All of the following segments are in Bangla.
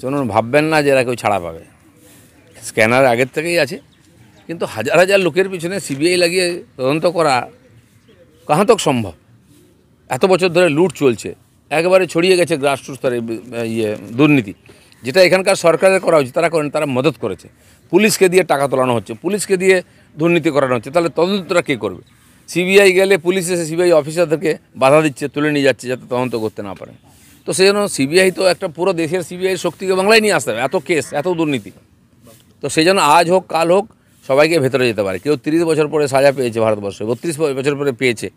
শুনুন ভাববেন না যে এরা কেউ ছাড়া পাবে স্ক্যানার আগের থেকেই আছে কিন্তু হাজার হাজার লোকের পিছনে সিবিআই লাগিয়ে তদন্ত করা কাহাতক সম্ভব এত বছর ধরে লুট চলছে একবারে ছড়িয়ে গেছে গ্রাসরুট স্তরে ইয়ে দুর্নীতি যেটা এখানকার সরকারের করা হয়েছে তারা করেন তারা মদত করেছে পুলিশকে দিয়ে টাকা তোলানো হচ্ছে পুলিশকে দিয়ে দুর্নীতি করানো হচ্ছে তাহলে তদন্তটা কে করবে সিবিআই গেলে পুলিশ এসে সিবিআই অফিসারদেরকে বাধা দিচ্ছে তুলে নিয়ে যাচ্ছে যাতে তদন্ত করতে না পারে তো সেই জন্য সিবিআই তো একটা পুরো দেশের সিবিআই শক্তিকে বাংলায় নিয়ে আসতে হবে এত কেস এত দুর্নীতি তো সেই জন্য আজ হোক কাল হোক সবাইকে ভেতরে যেতে পারে কেউ তিরিশ বছর পরে সাজা পেয়েছে ভারতবর্ষে বত্রিশ বছর পরে পেয়েছে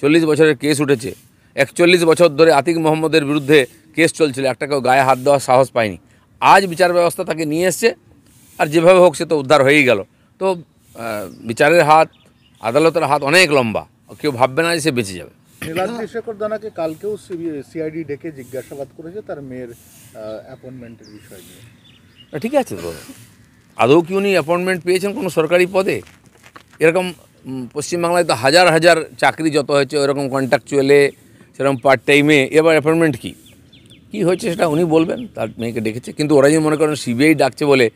চল্লিশ বছরের কেস উঠেছে একচল্লিশ বছর ধরে আতিক মোহাম্মদের বিরুদ্ধে কেস চলছিল একটা কেউ গায়ে হাত দেওয়ার সাহস পায়নি আজ বিচার ব্যবস্থা তাকে নিয়ে এসছে আর যেভাবে হোক সে তো উদ্ধার হয়েই গেল তো বিচারের হাত আদালতের হাত অনেক লম্বা কেউ ভাববে না যে সে বেঁচে যাবে নীলাদ্রি শেখর দানাকে কালকেও সিআইডি ডেকে জিজ্ঞাসাবাদ করেছে তার মেয়ের অ্যাপয়েন্টমেন্টের বিষয় নিয়ে ঠিক আছে তো আদৌ কি উনি অ্যাপয়েন্টমেন্ট পেয়েছেন কোনো সরকারি পদে এরকম পশ্চিমবাংলায় তো হাজার হাজার চাকরি যত হয়েছে ওরকম কন্ট্রাকচুয়ালে সেরকম পার্ট টাইমে এবার অ্যাপয়েন্টমেন্ট কী কী হয়েছে সেটা উনি বলবেন তার মেয়েকে ডেকেছে কিন্তু ওরা যদি মনে করেন সিবিআই ডাকছে বলে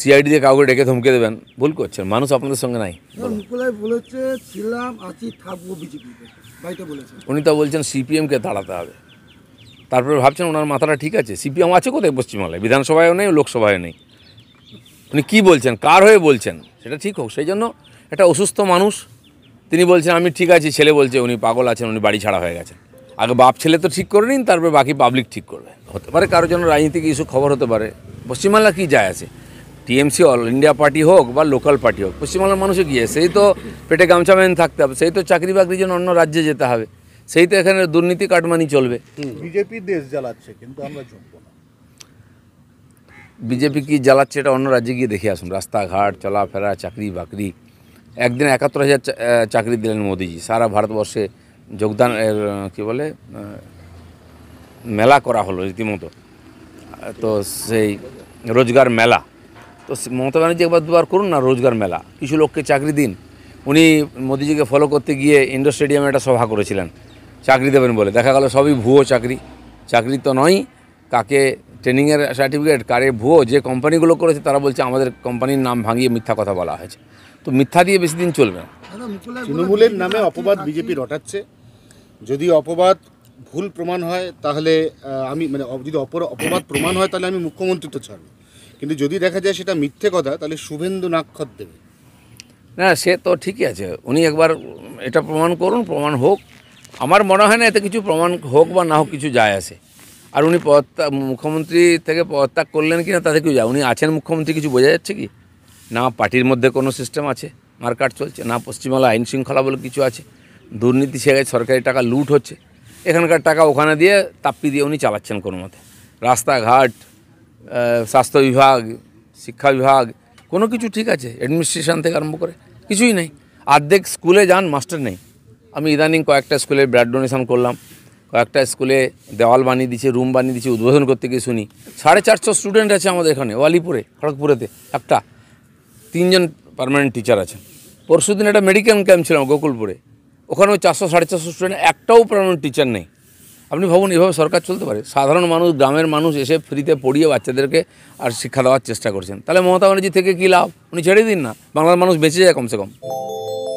সিআইডি দিয়ে কাউকে ডেকে ধমকে দেবেন ভুল করছেন মানুষ আপনাদের সঙ্গে নাই উনি তো বলছেন সিপিএমকে তাড়াতে হবে তারপরে ভাবছেন ওনার মাথাটা ঠিক আছে সিপিএম আছে কোথায় পশ্চিমবাংলায় বিধানসভায়ও নেই লোকসভায় নেই উনি কী বলছেন কার হয়ে বলছেন সেটা ঠিক হোক সেই জন্য একটা অসুস্থ মানুষ তিনি বলছেন আমি ঠিক আছি ছেলে বলছে উনি পাগল আছেন উনি বাড়ি ছাড়া হয়ে গেছেন আগে বাপ ছেলে তো ঠিক করে নিন তারপরে বাকি পাবলিক ঠিক করবে হতে পারে কারোর জন্য রাজনীতিক ইস্যু খবর হতে পারে পশ্চিমবাংলা কী যায় আছে টিএমসি অল ইন্ডিয়া পার্টি হোক বা লোকাল পার্টি হোক পশ্চিমবাংলার মানুষও গিয়ে সেই তো পেটে গামছা মেন থাকতে হবে সেই তো চাকরি বাকরির জন্য অন্য রাজ্যে যেতে হবে সেই তো এখানে দুর্নীতি কাটমানি চলবে বিজেপি দেশ জ্বালাচ্ছে কিন্তু আমরা বিজেপি কি জ্বালাচ্ছে এটা অন্য রাজ্যে গিয়ে দেখে আসুন রাস্তাঘাট চলাফেরা চাকরি বাকরি একদিন একাত্তর হাজার চাকরি দিলেন মোদিজি সারা ভারতবর্ষে যোগদান কি বলে মেলা করা হলো রীতিমতো তো সেই রোজগার মেলা তো মমতা ব্যানার্জি একবার দুবার করুন না রোজগার মেলা কিছু লোককে চাকরি দিন উনি মোদিজিকে ফলো করতে গিয়ে ইন্ডোর স্টেডিয়ামে একটা সভা করেছিলেন চাকরি দেবেন বলে দেখা গেল সবই ভুয়ো চাকরি চাকরি তো নয় কাকে ট্রেনিংয়ের সার্টিফিকেট কারে ভুয়ো যে কোম্পানিগুলো করেছে তারা বলছে আমাদের কোম্পানির নাম ভাঙিয়ে মিথ্যা কথা বলা হয়েছে তো মিথ্যা দিয়ে বেশি দিন চলবে না তৃণমূলের নামে অপবাদ বিজেপি রটাচ্ছে যদি অপবাদ ভুল প্রমাণ হয় তাহলে আমি মানে যদি অপর অপবাদ প্রমাণ হয় তাহলে আমি মুখ্যমন্ত্রী তো ছাড়ব কিন্তু যদি দেখা যায় সেটা মিথ্যে কথা তাহলে শুভেন্দু নাক্ষর দেবে না সে তো ঠিকই আছে উনি একবার এটা প্রমাণ করুন প্রমাণ হোক আমার মনে হয় না এতে কিছু প্রমাণ হোক বা না হোক কিছু যায় আসে আর উনি পদত্যাগ মুখ্যমন্ত্রী থেকে পদত্যাগ করলেন কি না তাতে কিছু যায় উনি আছেন মুখ্যমন্ত্রী কিছু বোঝা যাচ্ছে কি না পার্টির মধ্যে কোনো সিস্টেম আছে মার্কাট চলছে না পশ্চিমবাংলা আইন শৃঙ্খলা বলে কিছু আছে দুর্নীতি সে সরকারি টাকা লুট হচ্ছে এখানকার টাকা ওখানে দিয়ে তাপ্পি দিয়ে উনি চালাচ্ছেন কোনো মতে রাস্তাঘাট স্বাস্থ্য বিভাগ শিক্ষা বিভাগ কোনো কিছু ঠিক আছে অ্যাডমিনিস্ট্রেশন থেকে আরম্ভ করে কিছুই নেই আর্ধেক স্কুলে যান মাস্টার নেই আমি ইদানিং কয়েকটা স্কুলে ব্লাড ডোনেশন করলাম কয়েকটা স্কুলে দেওয়াল বানিয়ে দিচ্ছে রুম বানিয়ে দিচ্ছে উদ্বোধন করতে গিয়ে শুনি সাড়ে চারশো স্টুডেন্ট আছে আমাদের এখানে ওয়ালিপুরে খড়গপুরেতে একটা তিনজন পারমানেন্ট টিচার আছেন পরশু দিন একটা মেডিকেল ক্যাম্প ছিলাম গোকুলপুরে ওখানে ওই চারশো সাড়ে চারশো স্টুডেন্ট একটাও পারমানেন্ট টিচার নেই আপনি ভাবুন এভাবে সরকার চলতে পারে সাধারণ মানুষ গ্রামের মানুষ এসে ফ্রিতে পড়িয়ে বাচ্চাদেরকে আর শিক্ষা দেওয়ার চেষ্টা করছেন তাহলে মমতা ব্যানার্জি থেকে কী লাভ উনি ছেড়ে দিন না বাংলার মানুষ বেঁচে যায় কমসে কম